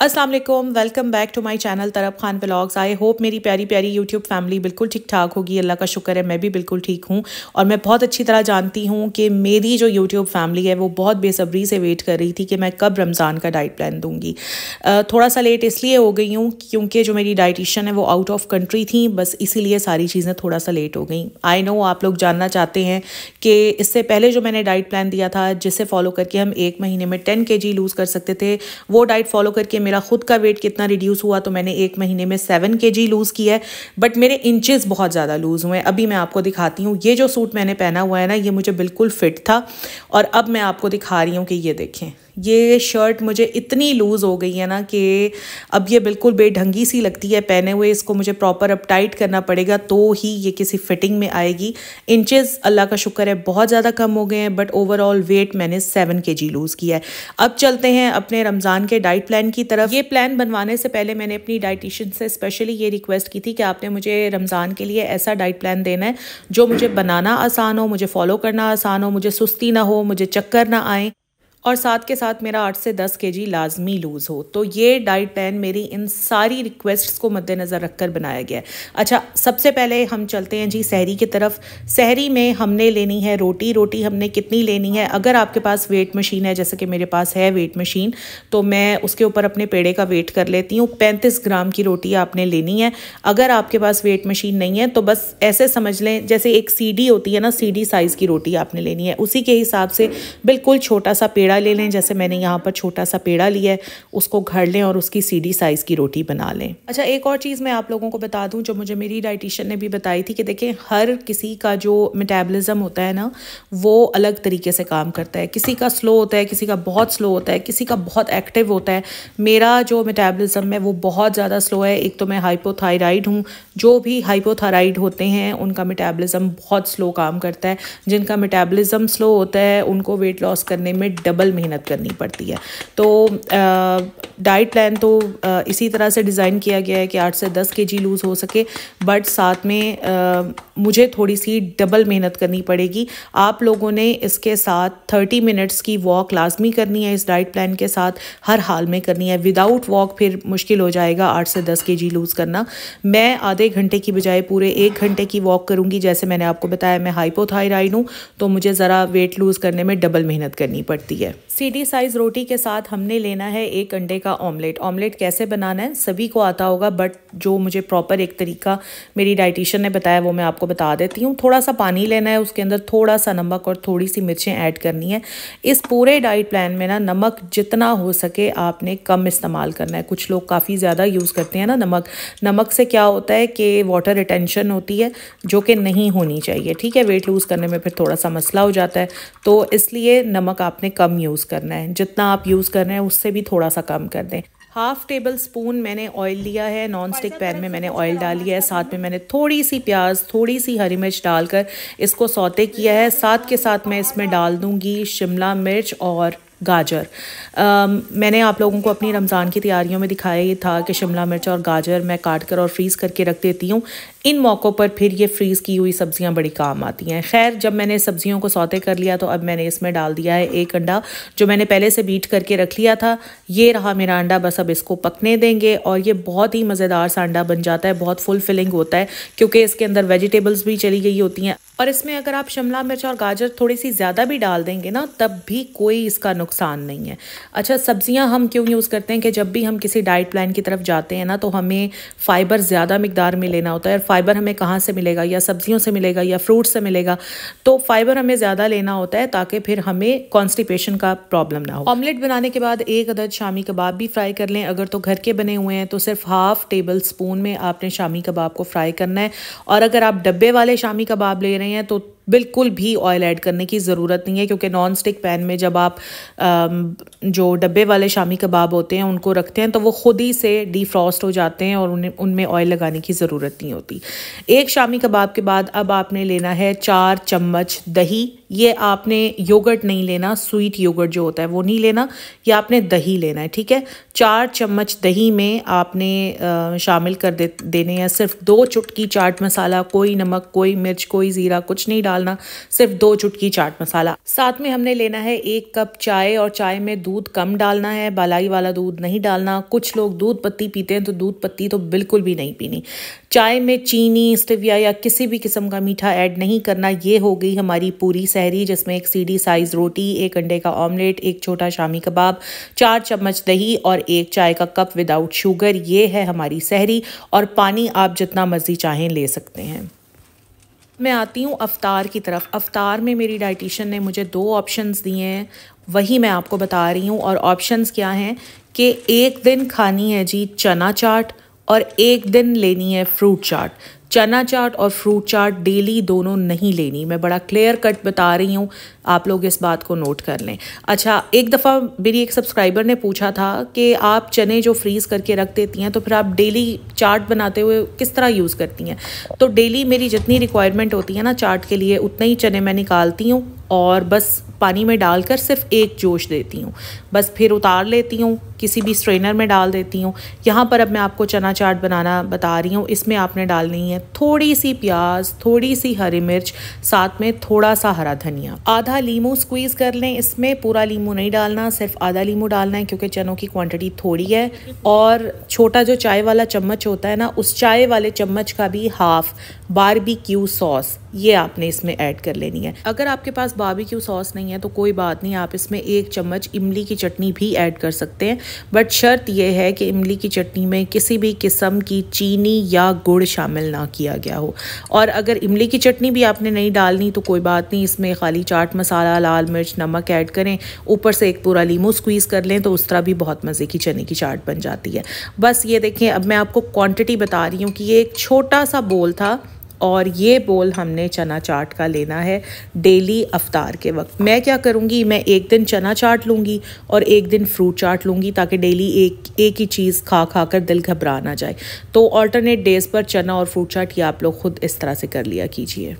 Aslam welcome back to my channel Tarab Khan blogs I hope मेरी प्यारी प्यारी यूट्यूब फैमिली बिल्कुल ठीक ठाक होगी अल्लाह का शुक्र है मैं भी बिल्कुल ठीक हूँ और मैं बहुत अच्छी तरह जानती हूँ कि मेरी जो यूट्यूब फैमिली है वो बहुत बेसब्री से वेट कर रही थी कि मैं कब रमज़ान का डाइट प्लान दूँगी थोड़ा सा लेट इसलिए हो गई हूँ क्योंकि जो मेरी डाइटिशन है वो आउट ऑफ कंट्री थी बस इसीलिए सारी चीज़ें थोड़ा सा लेट हो गई आई नो आप लोग जानना चाहते हैं कि इससे पहले जो मैंने डाइट प्लान दिया था जिसे फॉलो करके हम एक महीने में टेन के लूज़ कर सकते थे वो डाइट फॉलो करके मेरा खुद का वेट कितना रिड्यूस हुआ तो मैंने एक महीने में सेवन के जी लूज़ किया है बट मेरे इंचेस बहुत ज़्यादा लूज़ हुए हैं अभी मैं आपको दिखाती हूँ ये जो सूट मैंने पहना हुआ है ना ये मुझे बिल्कुल फिट था और अब मैं आपको दिखा रही हूँ कि ये देखें ये शर्ट मुझे इतनी लूज़ हो गई है ना कि अब ये बिल्कुल बेढंगी सी लगती है पहने हुए इसको मुझे प्रॉपर अब टाइट करना पड़ेगा तो ही ये किसी फिटिंग में आएगी इंचेस अल्लाह का शुक्र है बहुत ज़्यादा कम हो गए हैं बट ओवरऑल वेट मैंने सेवन के जी लूज़ किया है अब चलते हैं अपने रमज़ान के डाइट प्लान की तरफ ये प्लान बनवाने से पहले मैंने अपनी डाइटिशियन से स्पेशली ये रिक्वेस्ट की थी कि आपने मुझे रमज़ान के लिए ऐसा डाइट प्लान देना है जो मुझे बनाना आसान हो मुझे फॉलो करना आसान हो मुझे सुस्ती ना हो मुझे चक्कर ना आए और साथ के साथ मेरा आठ से दस के जी लाजमी लूज़ हो तो ये डाइट प्लान मेरी इन सारी रिक्वेस्ट्स को मद्देनज़र रख कर बनाया गया है अच्छा सबसे पहले हम चलते हैं जी सहरी की तरफ सहरी में हमने लेनी है रोटी रोटी हमने कितनी लेनी है अगर आपके पास वेट मशीन है जैसे कि मेरे पास है वेट मशीन तो मैं उसके ऊपर अपने पेड़े का वेट कर लेती हूँ पैंतीस ग्राम की रोटी आपने लेनी है अगर आपके पास वेट मशीन नहीं है तो बस ऐसे समझ लें जैसे एक डी होती है ना डी साइज़ की रोटी आपने लेनी है उसी के हिसाब से बिल्कुल छोटा सा पेड़ पेड़ा ले लें जैसे मैंने यहाँ पर छोटा सा पेड़ा लिया है उसको घर लें और उसकी सीडी साइज़ की रोटी बना लें अच्छा एक और चीज़ मैं आप लोगों को बता दूँ जो मुझे मेरी डाइटिशन ने भी बताई थी कि देखें हर किसी का जो मेटाबलिज़म होता है ना वो अलग तरीके से काम करता है किसी का स्लो होता है किसी का बहुत स्लो होता है किसी का बहुत एक्टिव होता है मेरा जो मेटाबलिज़म है वो बहुत ज़्यादा स्लो है एक तो मैं हाइपोथायराइड हूँ जो भी हाइपोथायराइड होते हैं उनका मेटाबलिज़म बहुत स्लो काम करता है जिनका मेटाबलिज़म स्लो होता है उनको वेट लॉस करने में डब डबल मेहनत करनी पड़ती है तो डाइट प्लान तो इसी तरह से डिज़ाइन किया गया है कि आठ से दस के जी लूज़ हो सके बट साथ में मुझे थोड़ी सी डबल मेहनत करनी पड़ेगी आप लोगों ने इसके साथ थर्टी मिनट्स की वॉक लाजमी करनी है इस डाइट प्लान के साथ हर हाल में करनी है विदाउट वॉक फिर मुश्किल हो जाएगा आठ से दस के जी लूज़ करना मैं आधे घंटे की बजाय पूरे एक घंटे की वॉक करूँगी जैसे मैंने आपको बताया मैं हाइपोथायराइड हूँ तो मुझे ज़रा वेट लूज़ करने में डबल मेहनत करनी पड़ती है है सीधी साइज रोटी के साथ हमने लेना है एक अंडे का ऑमलेट ऑमलेट कैसे बनाना है सभी को आता होगा बट जो मुझे प्रॉपर एक तरीका मेरी डाइटिशियन ने बताया वो मैं आपको बता देती हूँ थोड़ा सा पानी लेना है उसके अंदर थोड़ा सा नमक और थोड़ी सी मिर्चें ऐड करनी है इस पूरे डाइट प्लान में ना नमक जितना हो सके आपने कम इस्तेमाल करना है कुछ लोग काफ़ी ज़्यादा यूज़ करते हैं ना नमक नमक से क्या होता है कि वाटर रिटेंशन होती है जो कि नहीं होनी चाहिए ठीक है वेट लूज़ करने में फिर थोड़ा सा मसला हो जाता है तो इसलिए नमक आपने कम यूज़ करना है जितना आप यूज़ कर रहे हैं उससे भी थोड़ा सा कम कर दें हाफ टेबल स्पून मैंने ऑयल लिया है नॉन स्टिक पैन में मैंने ऑयल डाल लिया है साथ में मैंने थोड़ी सी प्याज थोड़ी सी हरी मिर्च डालकर इसको सौते किया है साथ के साथ मैं इसमें डाल दूंगी शिमला मिर्च और गाजर uh, मैंने आप लोगों को अपनी रमज़ान की तैयारियों में दिखाया ये था कि शिमला मिर्च और गाजर मैं काट कर और फ्रीज़ करके रख देती हूँ इन मौक़ों पर फिर ये फ्रीज़ की हुई सब्ज़ियाँ बड़ी काम आती हैं खैर जब मैंने सब्ज़ियों को सौते कर लिया तो अब मैंने इसमें डाल दिया है एक अंडा जो मैंने पहले से बीट करके रख लिया था ये रहा मेरा अंडा बस अब इसको पकने देंगे और ये बहुत ही मज़ेदार सा अंडा बन जाता है बहुत फुल फिलिंग होता है क्योंकि इसके अंदर वेजिटेबल्स भी चली गई होती हैं और इसमें अगर आप शिमला मिर्च और गाजर थोड़ी सी ज़्यादा भी डाल देंगे ना तब भी कोई इसका नुकसान नहीं है अच्छा सब्ज़ियाँ हम क्यों यूज़ करते हैं कि जब भी हम किसी डाइट प्लान की तरफ जाते हैं ना तो हमें फ़ाइबर ज़्यादा मकदार में लेना होता है और फ़ाइबर हमें कहाँ से मिलेगा या सब्ज़ियों से मिलेगा या फ्रूट से मिलेगा तो फ़ाइबर हमें ज़्यादा लेना होता है ताकि फिर हमें कॉन्स्टिपेशन का प्रॉब्लम ना हो ऑमलेट बनाने के बाद एक अदर शामी कबाब भी फ्राई कर लें अगर तो घर के बने हुए हैं तो सिर्फ हाफ़ टेबल स्पून में आपने शामी कबाब को फ्राई करना है और अगर आप डब्बे वाले शामी कबाब ले रहे हैं तो बिल्कुल भी ऑयल ऐड करने की ज़रूरत नहीं है क्योंकि नॉन स्टिक पैन में जब आप जो डब्बे वाले शामी कबाब होते हैं उनको रखते हैं तो वो ख़ुद ही से डीफ्रॉस्ट हो जाते हैं और उन्हें उनमें ऑयल लगाने की ज़रूरत नहीं होती एक शामी कबाब के बाद अब आपने लेना है चार चम्मच दही ये आपने योगर्ट नहीं लेना स्वीट योगर्ट जो होता है वो नहीं लेना ये आपने दही लेना है ठीक है चार चम्मच दही में आपने शामिल कर दे देने हैं सिर्फ दो चुटकी चाट मसाला कोई नमक कोई मिर्च कोई ज़ीरा कुछ नहीं डालना सिर्फ दो चुटकी चाट मसाला साथ में हमने लेना है एक कप चाय और चाय में दूध कम डालना है बलाई वाला दूध नहीं डालना कुछ लोग दूध पत्ती पीते हैं तो दूध पत्ती तो बिल्कुल भी नहीं पीनी चाय में चीनी स्टिविया या किसी भी किस्म का मीठा ऐड नहीं करना ये हो गई हमारी पूरी सहरी जिसमें एक सीडी साइज रोटी एक अंडे का ऑमलेट एक छोटा शामी कबाब चार चम्मच दही और एक चाय का कप विदाउट शुगर ये है हमारी सहरी और पानी आप जितना मर्जी चाहें ले सकते हैं मैं आती हूँ अवतार की तरफ अवतार में मेरी डाइटिशन ने मुझे दो ऑप्शंस दिए हैं वही मैं आपको बता रही हूँ और ऑप्शंस क्या हैं कि एक दिन खानी है जी चना चाट और एक दिन लेनी है फ्रूट चाट चना चाट और फ्रूट चाट डेली दोनों नहीं लेनी मैं बड़ा क्लियर कट बता रही हूँ आप लोग इस बात को नोट कर लें अच्छा एक दफ़ा मेरी एक सब्सक्राइबर ने पूछा था कि आप चने जो फ्रीज़ करके रख देती हैं तो फिर आप डेली चाट बनाते हुए किस तरह यूज़ करती हैं तो डेली मेरी जितनी रिक्वायरमेंट होती है ना चाट के लिए उतने ही चने मैं निकालती हूँ और बस पानी में डालकर सिर्फ एक जोश देती हूँ बस फिर उतार लेती हूँ किसी भी स्ट्रेनर में डाल देती हूँ यहाँ पर अब मैं आपको चना चाट बनाना बता रही हूँ इसमें आपने डालनी है हैं थोड़ी सी प्याज थोड़ी सी हरी मिर्च साथ में थोड़ा सा हरा धनिया आधा लीमू स्क्वीज़ कर लें इसमें पूरा लीमू नहीं डालना सिर्फ आधा लीमू डालना है क्योंकि चनों की क्वांटिटी थोड़ी है और छोटा जो चाय वाला चम्मच होता है ना उस चाय वाले चम्मच का भी हाफ बारबेक्यू सॉस ये आपने इसमें ऐड कर लेनी है अगर आपके पास बारबेक्यू सॉस नहीं है तो कोई बात नहीं आप इसमें एक चम्मच इमली की चटनी भी ऐड कर सकते हैं बट शर्त यह है कि इमली की चटनी में किसी भी किस्म की चीनी या गुड़ शामिल ना किया गया हो और अगर इमली की चटनी भी आपने नहीं डालनी तो कोई बात नहीं इसमें खाली चाट मसाला लाल मिर्च नमक ऐड करें ऊपर से एक पूरा लीमू स्क्वीज़ कर लें तो उस तरह भी बहुत मज़े की चने की चाट बन जाती है बस ये देखें अब मैं आपको क्वान्टिटी बता रही हूँ कि ये एक छोटा सा बोल था और ये बोल हमने चना चाट का लेना है डेली अफ्तार के वक्त मैं क्या करूँगी मैं एक दिन चना चाट लूँगी और एक दिन फ्रूट चाट लूँगी ताकि डेली एक एक ही चीज़ खा खा कर दिल घबरा ना जाए तो ऑल्टरनेट डेज़ पर चना और फ्रूट चाट ये आप लोग ख़ुद इस तरह से कर लिया कीजिए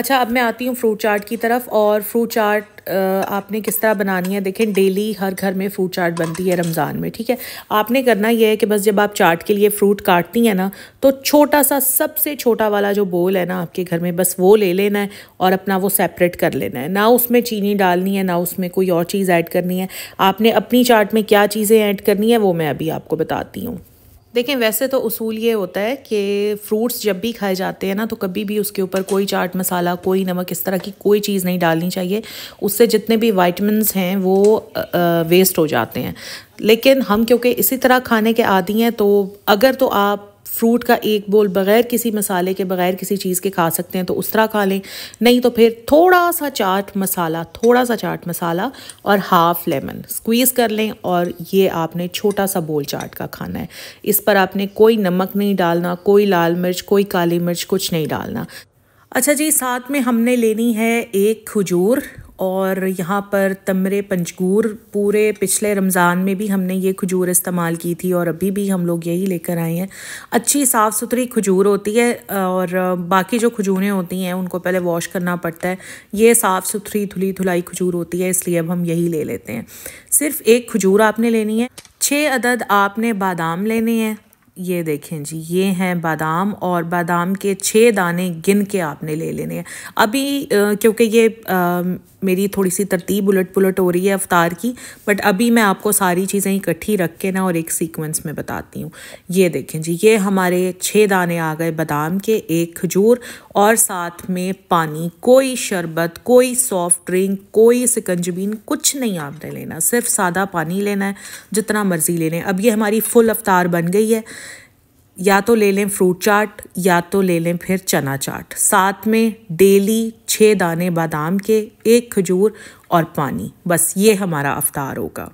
अच्छा अब मैं आती हूँ फ्रूट चाट की तरफ और फ्रूट चाट आपने किस तरह बनानी है देखें डेली हर घर में फ्रूट चाट बनती है रमज़ान में ठीक है आपने करना यह है कि बस जब आप चाट के लिए फ्रूट काटती हैं ना तो छोटा सा सबसे छोटा वाला जो बोल है ना आपके घर में बस वो ले लेना है और अपना वो सेपरेट कर लेना है ना उसमें चीनी डालनी है ना उसमें कोई और चीज़ ऐड करनी है आपने अपनी चाट में क्या चीज़ें ऐड करनी है वो मैं अभी आपको बताती हूँ देखें वैसे तो उसूल ये होता है कि फ्रूट्स जब भी खाए जाते हैं ना तो कभी भी उसके ऊपर कोई चाट मसाला कोई नमक इस तरह की कोई चीज़ नहीं डालनी चाहिए उससे जितने भी वाइटमिनस हैं वो वेस्ट हो जाते हैं लेकिन हम क्योंकि इसी तरह खाने के आदि हैं तो अगर तो आप फ्रूट का एक बोल बग़ैर किसी मसाले के बग़ैर किसी चीज़ के खा सकते हैं तो उस तरह खा लें नहीं तो फिर थोड़ा सा चाट मसाला थोड़ा सा चाट मसाला और हाफ़ लेमन स्क्वीज़ कर लें और ये आपने छोटा सा बोल चाट का खाना है इस पर आपने कोई नमक नहीं डालना कोई लाल मिर्च कोई काली मिर्च कुछ नहीं डालना अच्छा जी साथ में हमने लेनी है एक खजूर और यहाँ पर तमरे पंचगूर पूरे पिछले रमज़ान में भी हमने ये खजूर इस्तेमाल की थी और अभी भी हम लोग यही लेकर आए हैं अच्छी साफ़ सुथरी खजूर होती है और बाकी जो खजूरें होती हैं उनको पहले वॉश करना पड़ता है ये साफ़ सुथरी धुली धुलाई खजूर होती है इसलिए अब हम यही ले लेते हैं सिर्फ़ एक खजूर आपने लेनी है छः अदद आपने बादाम लेने हैं ये देखें जी ये हैं बादाम और बादाम के छः दाने गिन के आपने ले लेने हैं अभी क्योंकि ये आ, मेरी थोड़ी सी तरतीब उलट पुलट हो रही है अवतार की बट अभी मैं आपको सारी चीज़ें इकट्ठी रख के ना और एक सीक्वेंस में बताती हूँ ये देखें जी ये हमारे छः दाने आ गए बादाम के एक खजूर और साथ में पानी कोई शरबत कोई सॉफ्ट ड्रिंक कोई सिकंजबीन कुछ नहीं आपने लेना सिर्फ सादा पानी लेना है जितना मर्ज़ी ले लें अब ये हमारी फुल अवतार बन गई है या तो ले लें फ्रूट चाट या तो ले लें फिर चना चाट साथ में डेली छः दाने बादाम के एक खजूर और पानी बस ये हमारा अवतार होगा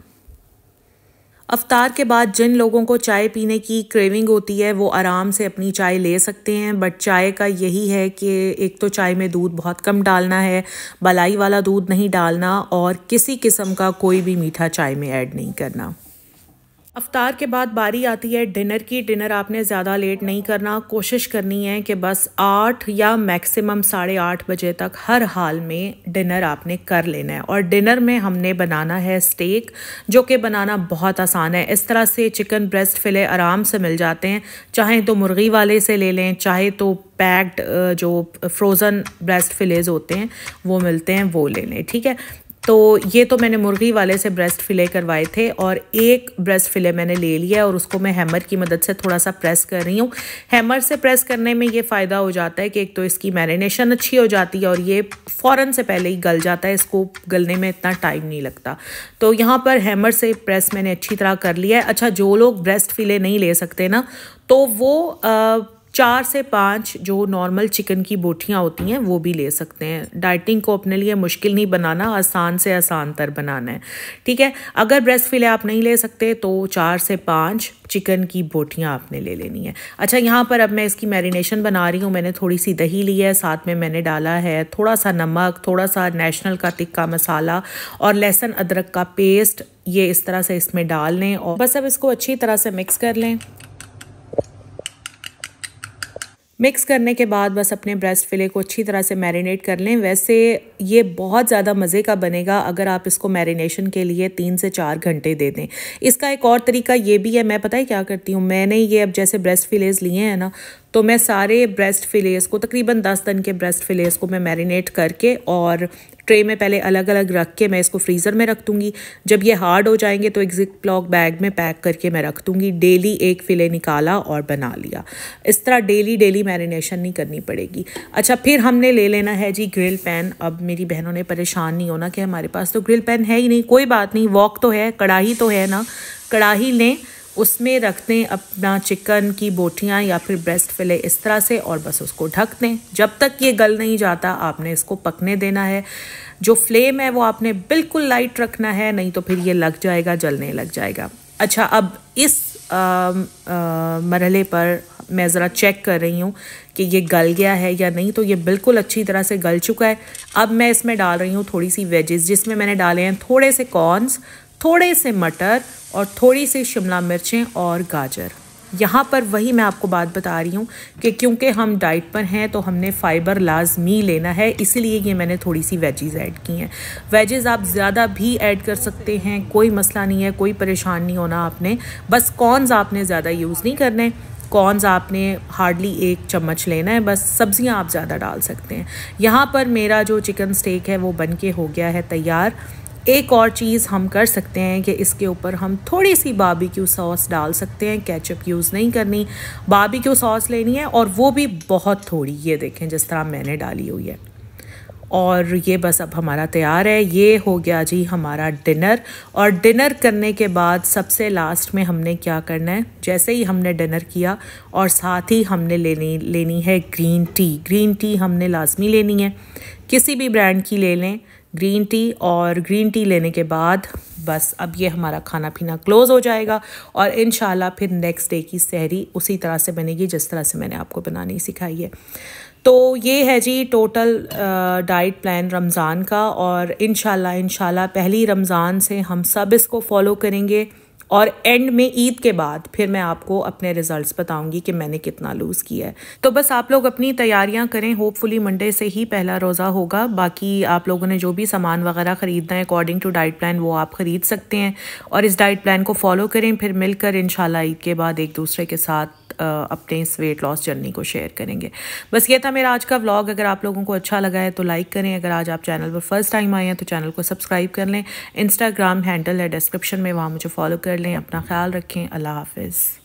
अफ्तार के बाद जिन लोगों को चाय पीने की क्रेविंग होती है वो आराम से अपनी चाय ले सकते हैं बट चाय का यही है कि एक तो चाय में दूध बहुत कम डालना है बलाई वाला दूध नहीं डालना और किसी किस्म का कोई भी मीठा चाय में ऐड नहीं करना अफ्तार के बाद बारी आती है डिनर की डिनर आपने ज़्यादा लेट नहीं करना कोशिश करनी है कि बस आठ या मैक्सिमम साढ़े आठ बजे तक हर हाल में डिनर आपने कर लेना है और डिनर में हमने बनाना है स्टेक जो कि बनाना बहुत आसान है इस तरह से चिकन ब्रेस्ट फिले आराम से मिल जाते हैं चाहे तो मुर्गी वाले से ले लें चाहे तो पैक्ड जो फ्रोज़न ब्रेस्ट फिलेज होते हैं वो मिलते हैं वो ले लें ठीक है तो ये तो मैंने मुर्गी वाले से ब्रेस्ट फिले करवाए थे और एक ब्रेस्ट फिले मैंने ले लिया और उसको मैं हैमर की मदद से थोड़ा सा प्रेस कर रही हूँ हैमर से प्रेस करने में ये फ़ायदा हो जाता है कि एक तो इसकी मैरिनेशन अच्छी हो जाती है और ये फ़ौरन से पहले ही गल जाता है इसको गलने में इतना टाइम नहीं लगता तो यहाँ पर हैमर से प्रेस मैंने अच्छी तरह कर लिया है अच्छा जो लोग ब्रेस्ट फिले नहीं ले सकते ना तो वो आ, चार से पाँच जो नॉर्मल चिकन की बोटियाँ होती हैं वो भी ले सकते हैं डाइटिंग को अपने लिए मुश्किल नहीं बनाना आसान से आसान तर बनाना है ठीक है अगर ब्रेस्ट फिले आप नहीं ले सकते तो चार से पाँच चिकन की बोटियाँ आपने ले लेनी है अच्छा यहाँ पर अब मैं इसकी मैरिनेशन बना रही हूँ मैंने थोड़ी सी दही ली है साथ में मैंने डाला है थोड़ा सा नमक थोड़ा सा नेशनल का तिक्का मसाला और लहसुन अदरक का पेस्ट ये इस तरह से इसमें डाल लें और बस अब इसको अच्छी तरह से मिक्स कर लें मिक्स करने के बाद बस अपने ब्रेस्ट फिले को अच्छी तरह से मैरिनेट कर लें वैसे ये बहुत ज़्यादा मज़े का बनेगा अगर आप इसको मैरिनेशन के लिए तीन से चार घंटे दे दें इसका एक और तरीका ये भी है मैं पता है क्या करती हूँ मैंने ये अब जैसे ब्रेस्ट फिलेज लिए हैं ना तो मैं सारे ब्रेस्ट फिलेस को तकरीबन दस दिन के ब्रेस्ट फिलेस को मैं मैरिनेट करके और ट्रे में पहले अलग अलग रख के मैं इसको फ्रीज़र में रख दूँगी जब ये हार्ड हो जाएंगे तो एक प्लॉक बैग में पैक करके मैं रख दूँगी डेली एक फ़िले निकाला और बना लिया इस तरह डेली डेली मैरिनेशन नहीं करनी पड़ेगी अच्छा फिर हमने ले लेना है जी ग्रिल पैन अब मेरी बहनों ने परेशान नहीं होना कि हमारे पास तो ग्रिल पैन है ही नहीं कोई बात नहीं वॉक तो है कढ़ाही तो है ना कढ़ाही लें उसमें रख दें अपना चिकन की बोटियाँ या फिर ब्रेस्ट फिले इस तरह से और बस उसको ढक दें जब तक ये गल नहीं जाता आपने इसको पकने देना है जो फ्लेम है वो आपने बिल्कुल लाइट रखना है नहीं तो फिर ये लग जाएगा जलने लग जाएगा अच्छा अब इस मरहले पर मैं ज़रा चेक कर रही हूँ कि ये गल गया है या नहीं तो ये बिल्कुल अच्छी तरह से गल चुका है अब मैं इसमें डाल रही हूँ थोड़ी सी वेजेस जिसमें मैंने डाले हैं थोड़े से कॉर्नस थोड़े से मटर और थोड़ी सी शिमला मिर्चें और गाजर यहाँ पर वही मैं आपको बात बता रही हूँ कि क्योंकि हम डाइट पर हैं तो हमने फ़ाइबर लाजमी लेना है इसीलिए ये मैंने थोड़ी सी वेजेस ऐड की हैं वेजेस आप ज़्यादा भी ऐड कर सकते हैं कोई मसला नहीं है कोई परेशान नहीं होना आपने बस कॉर्नस आपने ज़्यादा यूज़ नहीं करने कॉर्नस आपने हार्डली एक चम्मच लेना है बस सब्ज़ियाँ आप ज़्यादा डाल सकते हैं यहाँ पर मेरा जो चिकन स्टेक है वो बन के हो गया है तैयार एक और चीज़ हम कर सकते हैं कि इसके ऊपर हम थोड़ी सी क्यू सॉस डाल सकते हैं कैचअप यूज़ नहीं करनी बारबेक्यू सॉस लेनी है और वो भी बहुत थोड़ी ये देखें जिस तरह मैंने डाली हुई है और ये बस अब हमारा तैयार है ये हो गया जी हमारा डिनर और डिनर करने के बाद सबसे लास्ट में हमने क्या करना है जैसे ही हमने डिनर किया और साथ ही हमने लेनी लेनी है ग्रीन टी ग्रीन टी हमने लाजमी लेनी है किसी भी ब्रांड की ले लें ग्रीन टी और ग्रीन टी लेने के बाद बस अब ये हमारा खाना पीना क्लोज़ हो जाएगा और इन फिर नेक्स्ट डे की सहरी उसी तरह से बनेगी जिस तरह से मैंने आपको बनानी सिखाई है तो ये है जी टोटल डाइट प्लान रमज़ान का और इन शाला पहली रमज़ान से हम सब इसको फॉलो करेंगे और एंड में ईद के बाद फिर मैं आपको अपने रिजल्ट्स बताऊंगी कि मैंने कितना लूज़ किया है तो बस आप लोग अपनी तैयारियां करें होपफुली मंडे से ही पहला रोज़ा होगा बाकी आप लोगों ने जो भी सामान वगैरह ख़रीदना है अकॉर्डिंग टू डाइट प्लान वो आप ख़रीद सकते हैं और इस डाइट प्लान को फॉलो करें फिर मिलकर इन ईद के बाद एक दूसरे के साथ अपने इस वेट लॉस जर्नी को शेयर करेंगे बस ये था मेरा आज का व्लॉग अगर आप लोगों को अच्छा लगा है तो लाइक करें अगर आज आप चैनल पर फर्स्ट टाइम आए हैं तो चैनल को सब्सक्राइब कर लें इंस्टाग्राम हैंडल है डिस्क्रिप्शन में वहाँ मुझे फॉलो कर लें अपना ख्याल रखें अल्लाह हाफिज़